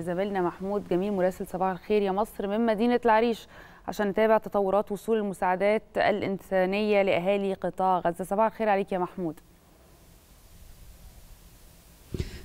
زميلنا محمود جميل مراسل صباح الخير يا مصر من مدينة العريش عشان نتابع تطورات وصول المساعدات الإنسانية لأهالي قطاع غزة صباح الخير عليك يا محمود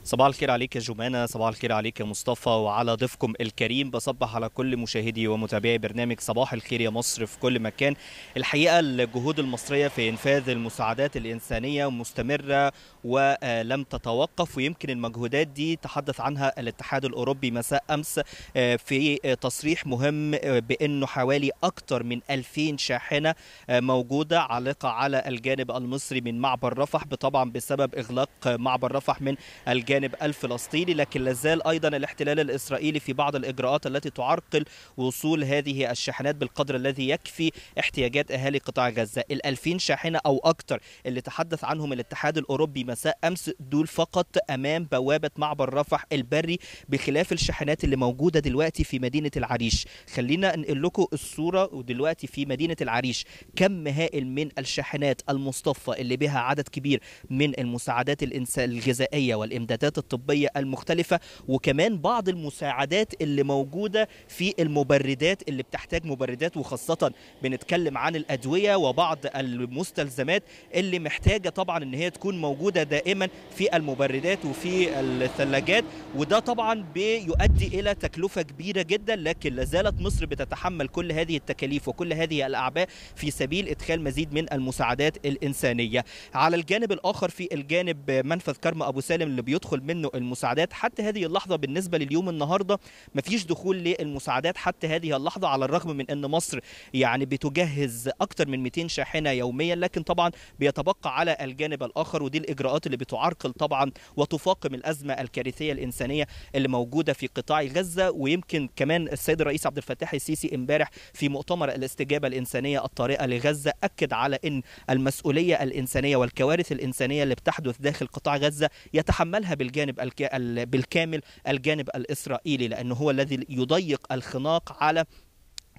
صباح الخير عليك يا جمانة صباح الخير عليك يا مصطفى وعلى ضيفكم الكريم بصبح على كل مشاهدي ومتابعي برنامج صباح الخير يا مصر في كل مكان الحقيقة الجهود المصرية في إنفاذ المساعدات الإنسانية مستمرة ولم تتوقف ويمكن المجهودات دي تحدث عنها الاتحاد الأوروبي مساء أمس آه، في تصريح مهم آه، بأنه حوالي أكثر من 2000 شاحنة آه، موجودة عالقة على الجانب المصري من معبر رفح طبعا بسبب إغلاق معبر رفح من الجانب الجانب الفلسطيني لكن لازال أيضا الاحتلال الإسرائيلي في بعض الإجراءات التي تعرقل وصول هذه الشاحنات بالقدر الذي يكفي احتياجات أهالي قطاع غزة الألفين شاحنة أو أكثر اللي تحدث عنهم الاتحاد الأوروبي مساء أمس دول فقط أمام بوابة معبر رفح البري بخلاف الشاحنات اللي موجودة دلوقتي في مدينة العريش خلينا نقل لكم الصورة ودلوقتي في مدينة العريش كم هائل من الشاحنات المصطفى اللي بها عدد كبير من المساعدات الغذائية والإمدادات العدادات الطبية المختلفة وكمان بعض المساعدات اللي موجودة في المبردات اللي بتحتاج مبردات وخاصة بنتكلم عن الأدوية وبعض المستلزمات اللي محتاجة طبعا ان هي تكون موجودة دائما في المبردات وفي الثلاجات وده طبعا بيؤدي الى تكلفة كبيرة جدا لكن لازالت مصر بتتحمل كل هذه التكاليف وكل هذه الاعباء في سبيل ادخال مزيد من المساعدات الانسانية على الجانب الاخر في الجانب منفذ كرم ابو سالم اللي بيدخل تدخل منه المساعدات حتى هذه اللحظه بالنسبه لليوم النهارده مفيش دخول للمساعدات حتى هذه اللحظه على الرغم من ان مصر يعني بتجهز اكثر من 200 شاحنه يوميا لكن طبعا بيتبقى على الجانب الاخر ودي الاجراءات اللي بتعرقل طبعا وتفاقم الازمه الكارثيه الانسانيه اللي موجوده في قطاع غزه ويمكن كمان السيد الرئيس عبد الفتاح السيسي امبارح في مؤتمر الاستجابه الانسانيه الطارئه لغزه اكد على ان المسؤوليه الانسانيه والكوارث الانسانيه اللي بتحدث داخل قطاع غزه يتحملها بالجانب الك... بالكامل الجانب الإسرائيلي لأنه هو الذي يضيق الخناق على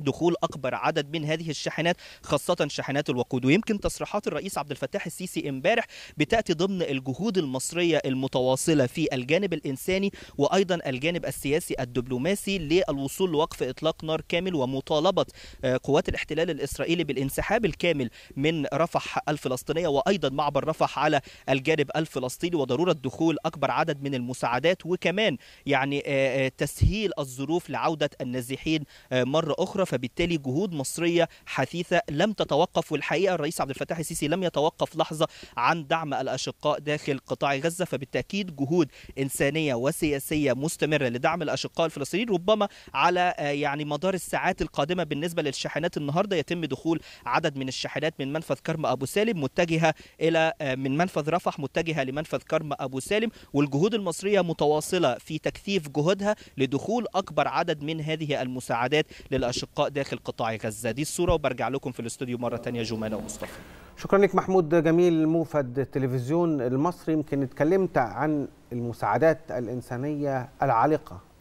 دخول اكبر عدد من هذه الشاحنات خاصه شاحنات الوقود ويمكن تصريحات الرئيس عبد الفتاح السيسي امبارح بتاتي ضمن الجهود المصريه المتواصله في الجانب الانساني وايضا الجانب السياسي الدبلوماسي للوصول لوقف اطلاق نار كامل ومطالبه آه، قوات الاحتلال الاسرائيلي بالانسحاب الكامل من رفح الفلسطينيه وايضا معبر رفح على الجانب الفلسطيني وضروره دخول اكبر عدد من المساعدات وكمان يعني آه، آه، تسهيل الظروف لعوده النازحين مره اخرى فبالتالي جهود مصرية حثيثة لم تتوقف والحقيقة الرئيس عبد الفتاح السيسي لم يتوقف لحظة عن دعم الأشقاء داخل قطاع غزة فبالتأكيد جهود إنسانية وسياسية مستمرة لدعم الأشقاء الفلسطينيين ربما على آه، يعني مدار الساعات القادمة بالنسبة للشاحنات النهاردة يتم دخول عدد من الشاحنات من منفذ كرم أبو سالم متجهة إلى آه، من منفذ رفح متجهة لمنفذ كرم أبو سالم والجهود المصرية متواصلة في تكثيف جهودها لدخول أكبر عدد من هذه المساعدات للأشقاء داخل قطاع غزة دي الصورة وبرجع لكم في الاستوديو مرة ثانيه جمانة ومصطفى شكرا لك محمود جميل موفد التلفزيون المصري يمكن اتكلمت عن المساعدات الإنسانية العالقة